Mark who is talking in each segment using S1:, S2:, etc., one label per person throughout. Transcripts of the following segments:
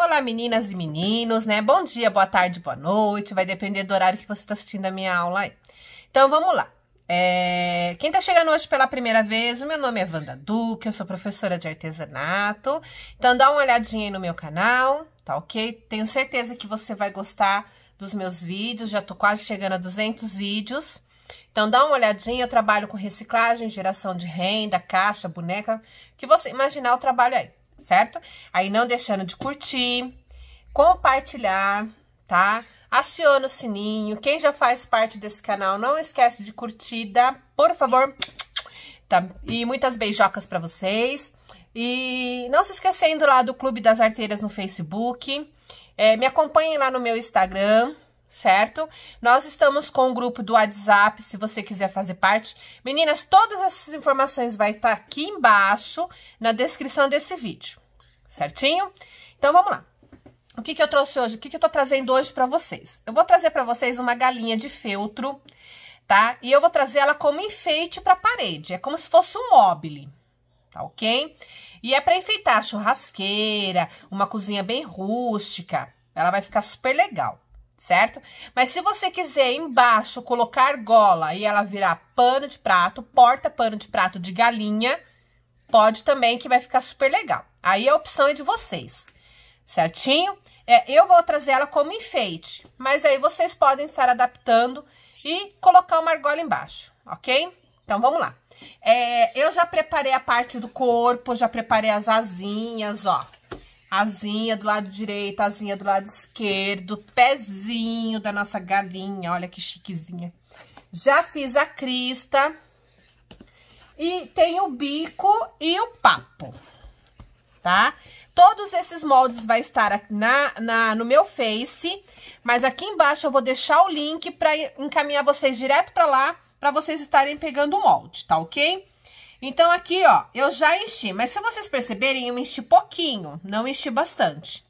S1: Olá, meninas e meninos, né? Bom dia, boa tarde, boa noite. Vai depender do horário que você está assistindo a minha aula aí. Então, vamos lá. É... Quem está chegando hoje pela primeira vez, o meu nome é Wanda Duque, eu sou professora de artesanato. Então, dá uma olhadinha aí no meu canal, tá ok? Tenho certeza que você vai gostar dos meus vídeos, já estou quase chegando a 200 vídeos. Então, dá uma olhadinha, eu trabalho com reciclagem, geração de renda, caixa, boneca, que você imaginar o trabalho aí certo? Aí não deixando de curtir, compartilhar, tá? Aciona o sininho. Quem já faz parte desse canal, não esquece de curtida, por favor. Tá? E muitas beijocas para vocês. E não se esquecendo lá do Clube das Arteiras no Facebook. É, me acompanhem lá no meu Instagram, certo? Nós estamos com o grupo do WhatsApp, se você quiser fazer parte. Meninas, todas essas informações vai estar tá aqui embaixo na descrição desse vídeo, certinho? Então vamos lá. O que, que eu trouxe hoje? O que, que eu tô trazendo hoje para vocês? Eu vou trazer para vocês uma galinha de feltro, tá? E eu vou trazer ela como enfeite para parede. É como se fosse um mobile, tá ok? E é para enfeitar churrasqueira, uma cozinha bem rústica. Ela vai ficar super legal certo? Mas se você quiser embaixo colocar gola e ela virar pano de prato, porta pano de prato de galinha, pode também que vai ficar super legal. Aí a opção é de vocês, certinho? É, eu vou trazer ela como enfeite, mas aí vocês podem estar adaptando e colocar uma argola embaixo, ok? Então, vamos lá. É, eu já preparei a parte do corpo, já preparei as asinhas, ó. Asinha do lado direito, asinha do lado esquerdo, pezinho da nossa galinha, olha que chiquezinha. Já fiz a crista e tem o bico e o papo, tá? Todos esses moldes vai estar na, na, no meu Face, mas aqui embaixo eu vou deixar o link para encaminhar vocês direto para lá, para vocês estarem pegando o molde, tá ok? Então, aqui, ó, eu já enchi, mas se vocês perceberem, eu enchi pouquinho, não enchi bastante,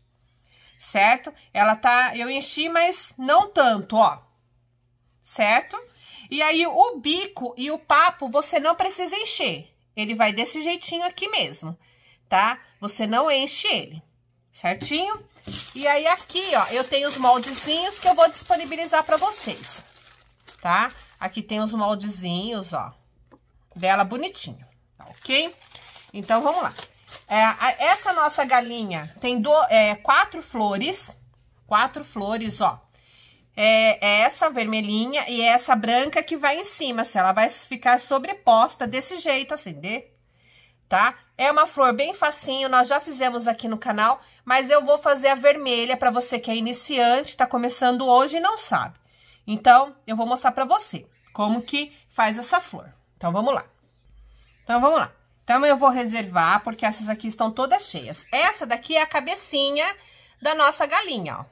S1: certo? Ela tá, eu enchi, mas não tanto, ó, certo? E aí, o bico e o papo, você não precisa encher, ele vai desse jeitinho aqui mesmo, tá? Você não enche ele, certinho? E aí, aqui, ó, eu tenho os moldezinhos que eu vou disponibilizar pra vocês, tá? Aqui tem os moldezinhos, ó dela bonitinho, tá ok? Então, vamos lá. É, a, essa nossa galinha tem do, é, quatro flores, quatro flores, ó. É, é essa vermelhinha e é essa branca que vai em cima, assim, ela vai ficar sobreposta desse jeito, assim, de, tá? É uma flor bem facinho, nós já fizemos aqui no canal, mas eu vou fazer a vermelha para você que é iniciante, tá começando hoje e não sabe. Então, eu vou mostrar para você como que faz essa flor. Então, vamos lá. Então, vamos lá. Então, eu vou reservar, porque essas aqui estão todas cheias. Essa daqui é a cabecinha da nossa galinha, ó.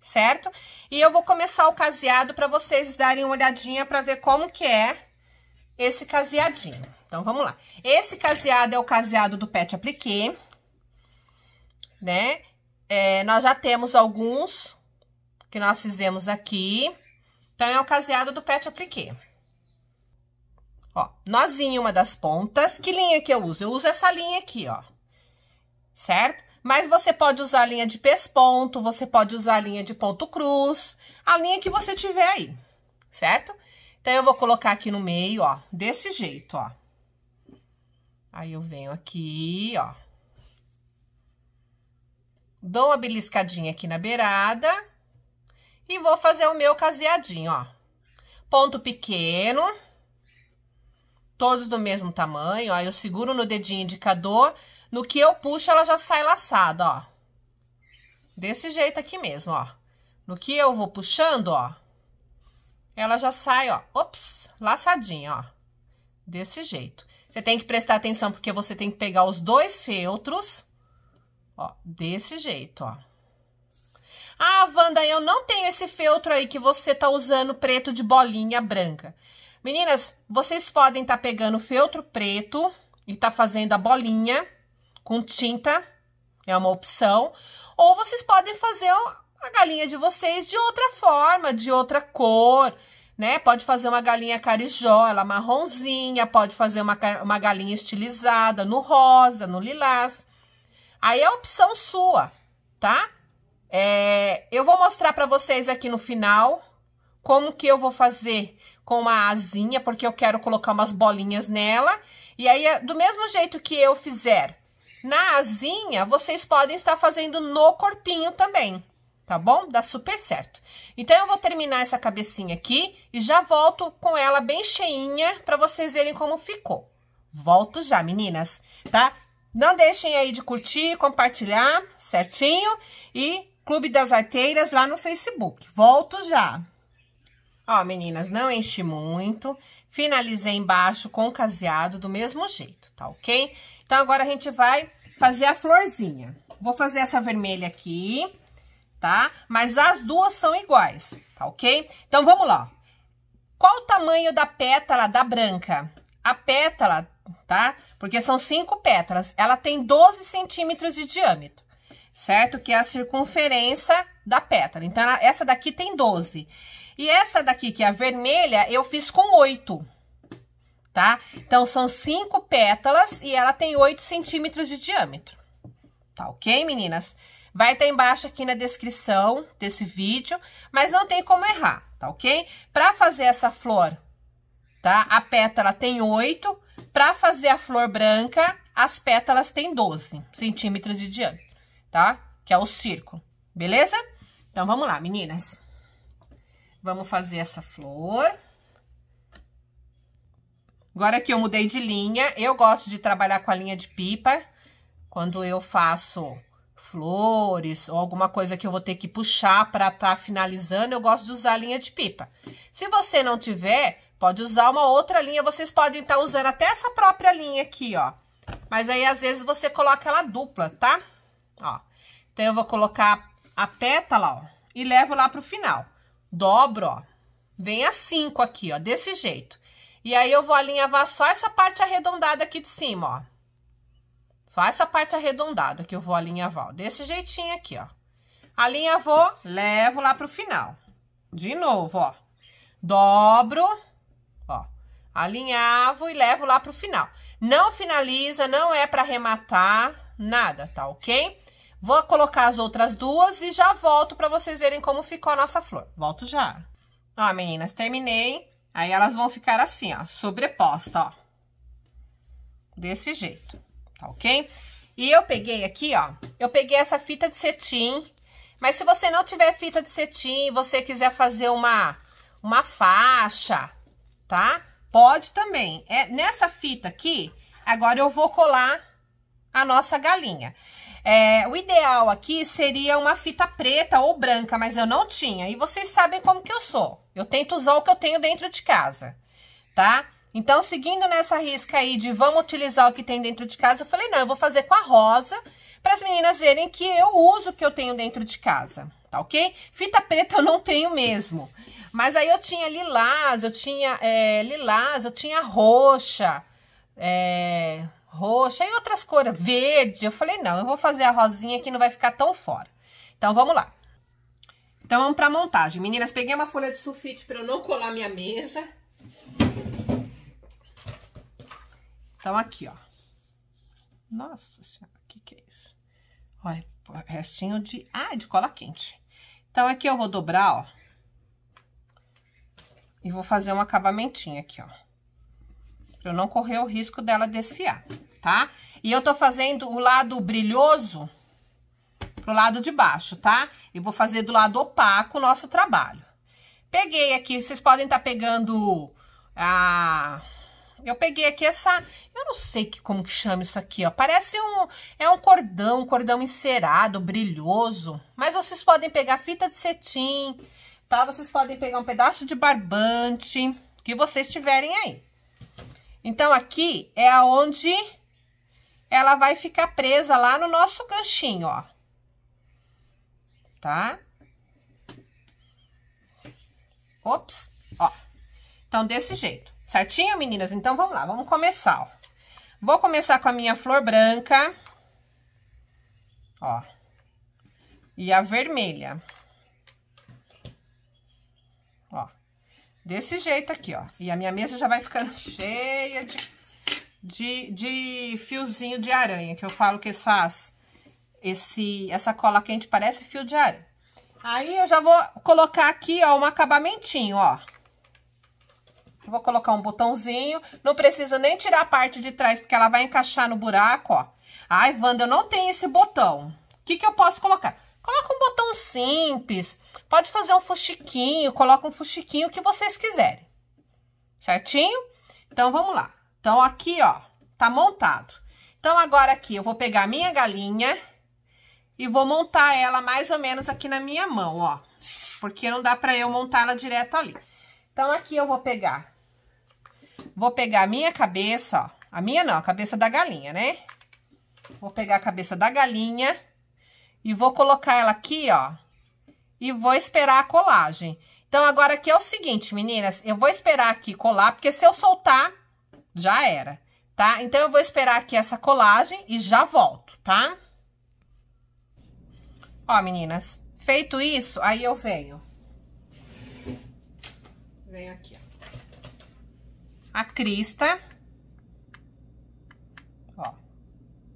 S1: Certo? E eu vou começar o caseado para vocês darem uma olhadinha para ver como que é esse caseadinho. Então, vamos lá. Esse caseado é o caseado do pet apliqué, né? É, nós já temos alguns que nós fizemos aqui. Então, é o caseado do pet apliqué. Ó, nozinho uma das pontas. Que linha que eu uso? Eu uso essa linha aqui, ó. Certo? Mas você pode usar a linha de pesponto, você pode usar a linha de ponto cruz, a linha que você tiver aí, certo? Então, eu vou colocar aqui no meio, ó, desse jeito, ó. Aí, eu venho aqui, ó. Dou uma beliscadinha aqui na beirada e vou fazer o meu caseadinho, ó. Ponto pequeno todos do mesmo tamanho, ó. Eu seguro no dedinho indicador, no que eu puxo ela já sai laçada, ó. Desse jeito aqui mesmo, ó. No que eu vou puxando, ó, ela já sai, ó, ops, laçadinha, ó. Desse jeito. Você tem que prestar atenção, porque você tem que pegar os dois feltros, ó, desse jeito, ó. Ah, Wanda, eu não tenho esse feltro aí que você tá usando preto de bolinha branca. Meninas, vocês podem estar tá pegando feltro preto e tá fazendo a bolinha com tinta, é uma opção. Ou vocês podem fazer a galinha de vocês de outra forma, de outra cor, né? Pode fazer uma galinha carijó, ela marronzinha, pode fazer uma, uma galinha estilizada no rosa, no lilás. Aí é a opção sua, tá? É, eu vou mostrar para vocês aqui no final como que eu vou fazer com uma asinha, porque eu quero colocar umas bolinhas nela. E aí, é, do mesmo jeito que eu fizer na asinha, vocês podem estar fazendo no corpinho também, tá bom? Dá super certo. Então, eu vou terminar essa cabecinha aqui e já volto com ela bem cheinha para vocês verem como ficou. Volto já, meninas, tá? Não deixem aí de curtir, compartilhar certinho e Clube das Arteiras lá no Facebook. Volto já! Ó, meninas, não enchi muito. Finalizei embaixo com caseado do mesmo jeito, tá ok? Então, agora a gente vai fazer a florzinha. Vou fazer essa vermelha aqui, tá? Mas as duas são iguais, tá ok? Então, vamos lá. Qual o tamanho da pétala da branca? A pétala, tá? Porque são cinco pétalas. Ela tem 12 centímetros de diâmetro, certo? Que é a circunferência da pétala. Então, ela, essa daqui tem 12. E essa daqui, que é a vermelha, eu fiz com oito, tá? Então, são cinco pétalas e ela tem oito centímetros de diâmetro. Tá ok, meninas? Vai estar tá embaixo aqui na descrição desse vídeo, mas não tem como errar, tá ok? Pra fazer essa flor, tá? A pétala tem oito, pra fazer a flor branca, as pétalas têm 12 centímetros de diâmetro, tá? Que é o círculo, beleza? Então, vamos lá, meninas. Vamos fazer essa flor. Agora que eu mudei de linha, eu gosto de trabalhar com a linha de pipa. Quando eu faço flores ou alguma coisa que eu vou ter que puxar para estar tá finalizando, eu gosto de usar a linha de pipa. Se você não tiver, pode usar uma outra linha. Vocês podem estar tá usando até essa própria linha aqui, ó. Mas aí, às vezes, você coloca ela dupla, tá? Ó. Então, eu vou colocar a pétala, ó, e levo lá pro final dobro, ó. Vem a 5 aqui, ó, desse jeito. E aí, eu vou alinhavar só essa parte arredondada aqui de cima, ó. Só essa parte arredondada que eu vou alinhavar, ó, desse jeitinho aqui, ó. Alinhavou, levo lá pro final. De novo, ó. Dobro, ó. Alinhavo e levo lá pro final. Não finaliza, não é para arrematar, nada, tá ok? Vou colocar as outras duas e já volto para vocês verem como ficou a nossa flor. Volto já. Ó, meninas, terminei. Aí elas vão ficar assim, ó, sobreposta, ó. Desse jeito, tá ok? E eu peguei aqui, ó, eu peguei essa fita de cetim. Mas se você não tiver fita de cetim, você quiser fazer uma, uma faixa, tá? Pode também. É, nessa fita aqui, agora eu vou colar a nossa galinha. É, o ideal aqui seria uma fita preta ou branca, mas eu não tinha. E vocês sabem como que eu sou. Eu tento usar o que eu tenho dentro de casa, tá? Então, seguindo nessa risca aí de vamos utilizar o que tem dentro de casa, eu falei, não, eu vou fazer com a rosa, para as meninas verem que eu uso o que eu tenho dentro de casa, tá ok? Fita preta eu não tenho mesmo. Mas aí eu tinha lilás, eu tinha é, lilás, eu tinha roxa, é, roxa e outras cores, verde. Eu falei, não, eu vou fazer a rosinha que não vai ficar tão fora. Então, vamos lá. Então, vamos pra montagem. Meninas, peguei uma folha de sulfite pra eu não colar minha mesa. Então, aqui, ó. Nossa senhora, o que que é isso? É Olha, é restinho de... Ah, de cola quente. Então, aqui eu vou dobrar, ó. E vou fazer um acabamentinho aqui, ó. Pra eu não correr o risco dela desfiar, tá? E eu tô fazendo o lado brilhoso pro lado de baixo, tá? E vou fazer do lado opaco o nosso trabalho. Peguei aqui, vocês podem estar tá pegando a... Eu peguei aqui essa, eu não sei que, como que chama isso aqui, ó. Parece um, é um cordão, um cordão encerado, brilhoso. Mas vocês podem pegar fita de cetim, tá? Vocês podem pegar um pedaço de barbante, que vocês tiverem aí. Então, aqui é aonde ela vai ficar presa lá no nosso ganchinho, ó. Tá? Ops, ó. Então, desse jeito. Certinho, meninas? Então, vamos lá, vamos começar, ó. Vou começar com a minha flor branca. Ó. E a vermelha. Vermelha. Desse jeito aqui, ó. E a minha mesa já vai ficando cheia de, de, de fiozinho de aranha, que eu falo que essas, esse, essa cola quente parece fio de aranha. Aí, eu já vou colocar aqui, ó, um acabamentinho, ó. Vou colocar um botãozinho, não preciso nem tirar a parte de trás, porque ela vai encaixar no buraco, ó. Ai, Wanda, eu não tenho esse botão. O que que eu posso colocar? Coloca um botão simples, pode fazer um fuxiquinho, coloca um fuxiquinho que vocês quiserem. Certinho? Então, vamos lá. Então, aqui, ó, tá montado. Então, agora aqui, eu vou pegar a minha galinha e vou montar ela mais ou menos aqui na minha mão, ó. Porque não dá pra eu montar ela direto ali. Então, aqui eu vou pegar... Vou pegar a minha cabeça, ó. A minha não, a cabeça da galinha, né? Vou pegar a cabeça da galinha e vou colocar ela aqui, ó. E vou esperar a colagem. Então, agora aqui é o seguinte, meninas. Eu vou esperar aqui colar, porque se eu soltar, já era, tá? Então, eu vou esperar aqui essa colagem e já volto, tá? Ó, meninas. Feito isso, aí eu venho. Venho aqui, ó a crista. Ó,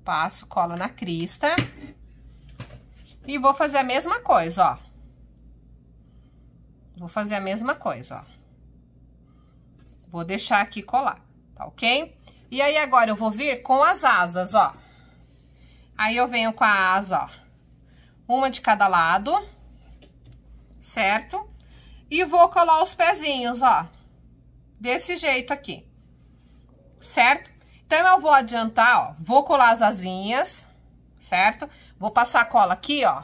S1: passo, colo na crista. E vou fazer a mesma coisa, ó. Vou fazer a mesma coisa, ó. Vou deixar aqui colar, tá ok? E aí, agora eu vou vir com as asas, ó. Aí, eu venho com a asa, ó. Uma de cada lado, certo? E vou colar os pezinhos, ó. Desse jeito aqui, certo? Então, eu vou adiantar, ó. Vou colar as asinhas certo? Vou passar a cola aqui, ó,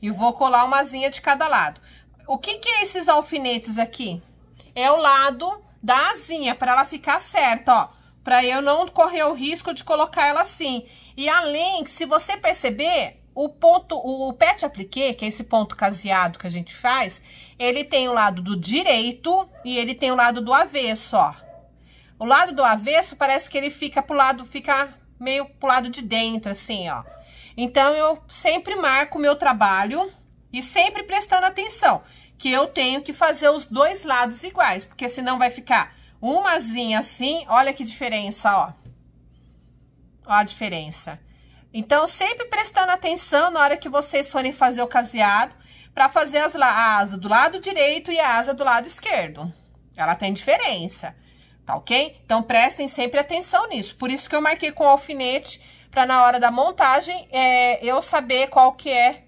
S1: e vou colar uma asinha de cada lado. O que que é esses alfinetes aqui? É o lado da asinha, para ela ficar certa, ó, para eu não correr o risco de colocar ela assim. E além, se você perceber, o ponto, o pet applique, que é esse ponto caseado que a gente faz, ele tem o lado do direito e ele tem o lado do avesso, ó. O lado do avesso parece que ele fica pro lado, fica meio pro lado de dentro, assim, ó. Então, eu sempre marco o meu trabalho e sempre prestando atenção que eu tenho que fazer os dois lados iguais, porque senão vai ficar umazinha assim, olha que diferença, ó. Ó a diferença. Então, sempre prestando atenção na hora que vocês forem fazer o caseado, para fazer as, a asa do lado direito e a asa do lado esquerdo. Ela tem diferença tá ok? Então, prestem sempre atenção nisso. Por isso que eu marquei com alfinete, para na hora da montagem é, eu saber qual que é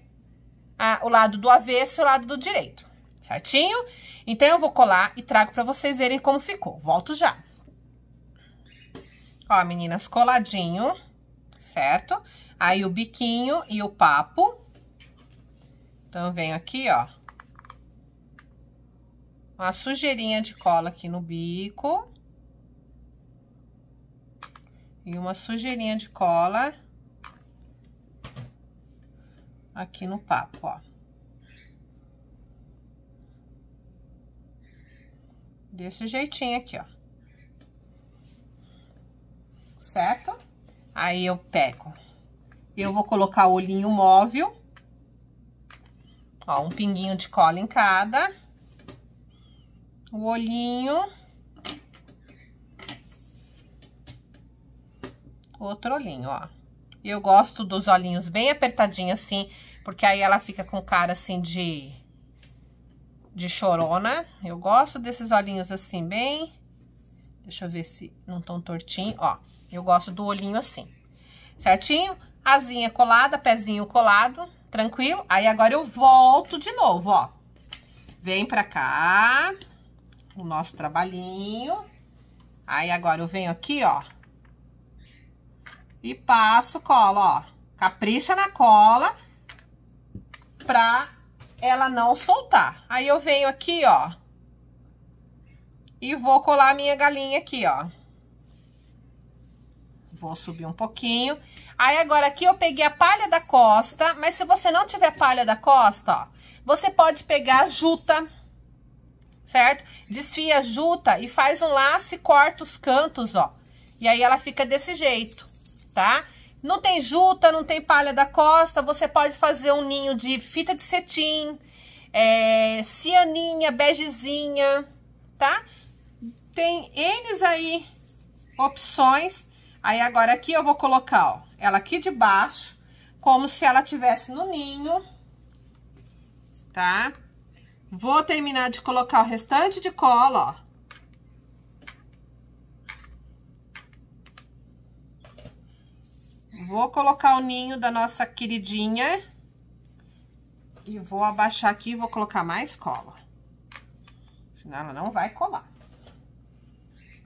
S1: a, o lado do avesso e o lado do direito, certinho? Então, eu vou colar e trago para vocês verem como ficou. Volto já. Ó, meninas, coladinho, certo? Aí, o biquinho e o papo. Então, eu venho aqui, ó, uma sujeirinha de cola aqui no bico. E uma sujeirinha de cola aqui no papo, ó. Desse jeitinho aqui, ó. Certo? Aí eu pego. Eu vou colocar o olhinho móvel. Ó, um pinguinho de cola em cada. O olhinho o outro olhinho, ó. Eu gosto dos olhinhos bem apertadinhos assim, porque aí ela fica com cara assim de de chorona. Eu gosto desses olhinhos assim bem. Deixa eu ver se não tão tortinho, ó. Eu gosto do olhinho assim. Certinho? Asinha colada, pezinho colado, tranquilo? Aí agora eu volto de novo, ó. Vem pra cá o nosso trabalhinho. Aí agora eu venho aqui, ó, e passo cola, ó. Capricha na cola pra ela não soltar. Aí eu venho aqui, ó, e vou colar a minha galinha aqui, ó. Vou subir um pouquinho. Aí, agora aqui eu peguei a palha da costa, mas se você não tiver palha da costa, ó, você pode pegar a juta, certo? Desfia a juta e faz um laço e corta os cantos, ó. E aí, ela fica desse jeito tá? Não tem juta, não tem palha da costa, você pode fazer um ninho de fita de cetim, é, cianinha, begezinha, tá? Tem eles aí opções. Aí agora aqui eu vou colocar, ó, ela aqui de baixo, como se ela tivesse no ninho, tá? Vou terminar de colocar o restante de cola, ó. Vou colocar o ninho da nossa queridinha. E vou abaixar aqui e vou colocar mais cola. Senão ela não vai colar.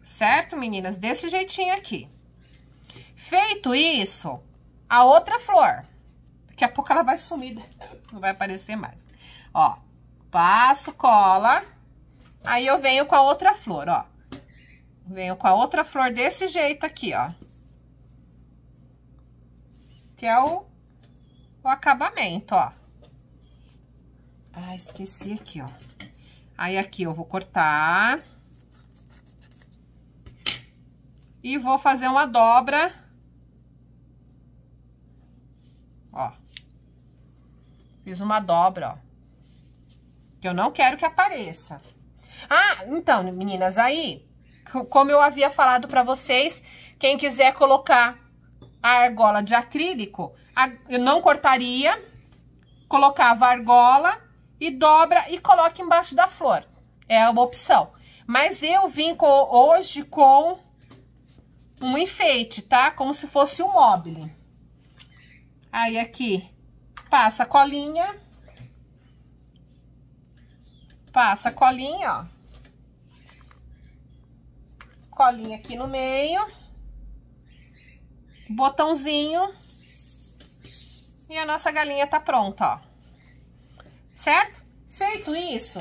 S1: Certo, meninas? Desse jeitinho aqui. Feito isso, a outra flor. Daqui a pouco ela vai sumir, não vai aparecer mais. Ó, passo cola, aí eu venho com a outra flor, ó. Venho com a outra flor desse jeito aqui, ó que é o, o acabamento, ó. Ah, esqueci aqui, ó. Aí, aqui eu vou cortar. E vou fazer uma dobra. Ó. Fiz uma dobra, ó. Que eu não quero que apareça. Ah, então, meninas, aí, como eu havia falado pra vocês, quem quiser colocar a argola de acrílico, eu não cortaria, colocava a argola e dobra e coloca embaixo da flor. É uma opção. Mas eu vim com, hoje com um enfeite, tá? Como se fosse um móvel. Aí aqui, passa a colinha. Passa a colinha, ó. Colinha aqui no meio botãozinho. E a nossa galinha tá pronta, ó. Certo? Feito isso,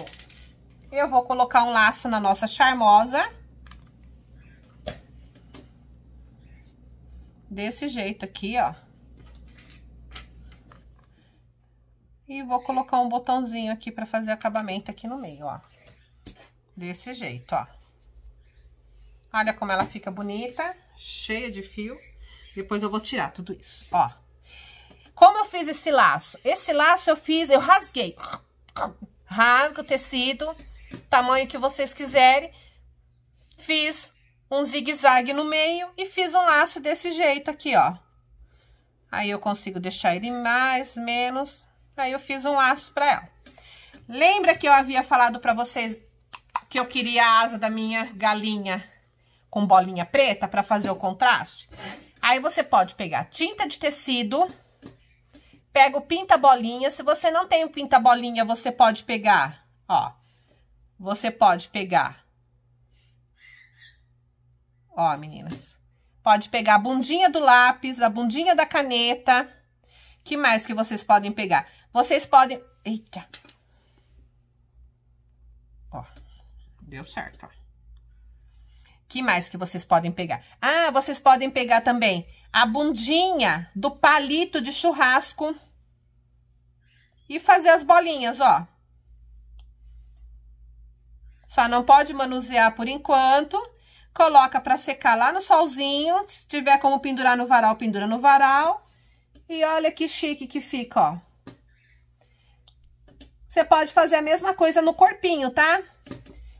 S1: eu vou colocar um laço na nossa charmosa. Desse jeito aqui, ó. E vou colocar um botãozinho aqui pra fazer acabamento aqui no meio, ó. Desse jeito, ó. Olha como ela fica bonita, cheia de fio. Depois eu vou tirar tudo isso, ó. Como eu fiz esse laço? Esse laço eu fiz, eu rasguei. Rasga o tecido, tamanho que vocês quiserem. Fiz um zigue-zague no meio e fiz um laço desse jeito aqui, ó. Aí eu consigo deixar ele mais, menos. Aí eu fiz um laço pra ela. Lembra que eu havia falado pra vocês que eu queria a asa da minha galinha com bolinha preta pra fazer o contraste? Aí você pode pegar tinta de tecido, pega o pinta bolinha. Se você não tem o pinta bolinha, você pode pegar, ó. Você pode pegar. Ó, meninas. Pode pegar a bundinha do lápis, a bundinha da caneta. Que mais que vocês podem pegar? Vocês podem... Eita! Ó, deu certo, ó que mais que vocês podem pegar? Ah, vocês podem pegar também a bundinha do palito de churrasco e fazer as bolinhas, ó. Só não pode manusear por enquanto. Coloca para secar lá no solzinho. Se tiver como pendurar no varal, pendura no varal. E olha que chique que fica, ó. Você pode fazer a mesma coisa no corpinho, tá?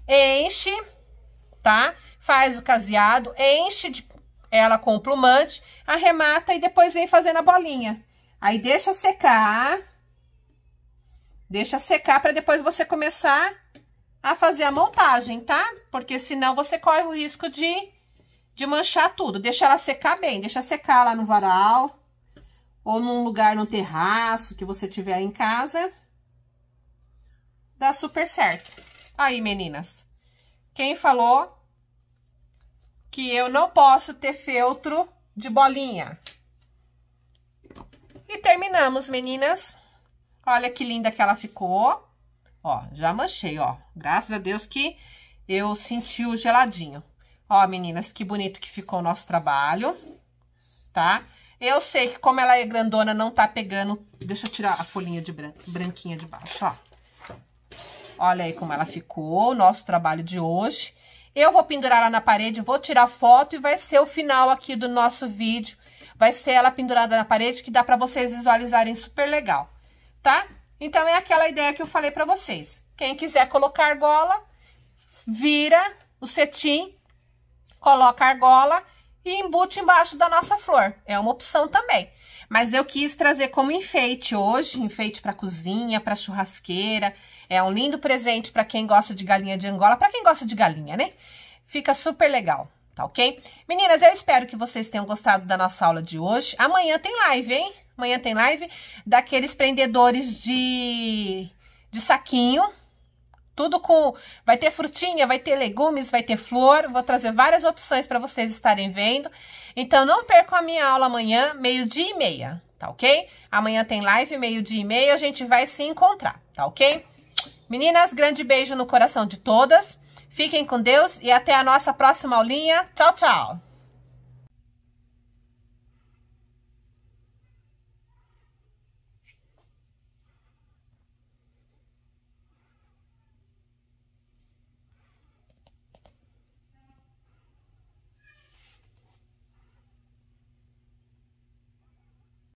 S1: Enche, tá? faz o caseado, enche de, ela com o plumante, arremata e depois vem fazendo a bolinha. Aí deixa secar, deixa secar para depois você começar a fazer a montagem, tá? Porque senão você corre o risco de, de manchar tudo. Deixa ela secar bem, deixa secar lá no varal ou num lugar no terraço que você tiver em casa. Dá super certo. Aí, meninas. Quem falou que eu não posso ter feltro de bolinha. E terminamos, meninas. Olha que linda que ela ficou. Ó, já manchei, ó. Graças a Deus que eu senti o geladinho. Ó, meninas, que bonito que ficou o nosso trabalho, tá? Eu sei que como ela é grandona, não tá pegando... Deixa eu tirar a folhinha de bran... branquinha de baixo, ó. Olha aí como ela ficou, o nosso trabalho de hoje. Eu vou pendurar ela na parede, vou tirar foto e vai ser o final aqui do nosso vídeo. Vai ser ela pendurada na parede, que dá pra vocês visualizarem super legal, tá? Então, é aquela ideia que eu falei pra vocês. Quem quiser colocar argola, vira o cetim, coloca argola e embute embaixo da nossa flor. É uma opção também. Mas eu quis trazer como enfeite hoje, enfeite para cozinha, para churrasqueira, é um lindo presente para quem gosta de galinha de Angola, para quem gosta de galinha, né? Fica super legal, tá ok? Meninas, eu espero que vocês tenham gostado da nossa aula de hoje. Amanhã tem live, hein? Amanhã tem live daqueles prendedores de, de saquinho, tudo com. Vai ter frutinha, vai ter legumes, vai ter flor. Vou trazer várias opções para vocês estarem vendo. Então, não percam a minha aula amanhã, meio-dia e meia, tá ok? Amanhã tem live, meio-dia e meia, a gente vai se encontrar, tá ok? Meninas, grande beijo no coração de todas. Fiquem com Deus e até a nossa próxima aulinha. Tchau, tchau!